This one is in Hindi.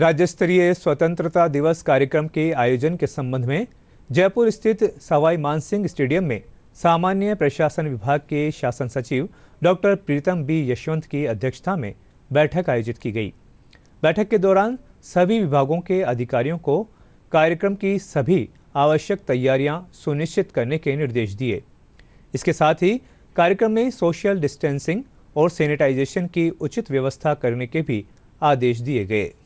राज्य स्तरीय स्वतंत्रता दिवस कार्यक्रम के आयोजन के संबंध में जयपुर स्थित सवाई मानसिंह स्टेडियम में सामान्य प्रशासन विभाग के शासन सचिव डॉक्टर प्रीतम बी यशवंत की अध्यक्षता में बैठक आयोजित की गई बैठक के दौरान सभी विभागों के अधिकारियों को कार्यक्रम की सभी आवश्यक तैयारियां सुनिश्चित करने के निर्देश दिए इसके साथ ही कार्यक्रम में सोशल डिस्टेंसिंग और सैनिटाइजेशन की उचित व्यवस्था करने के भी आदेश दिए गए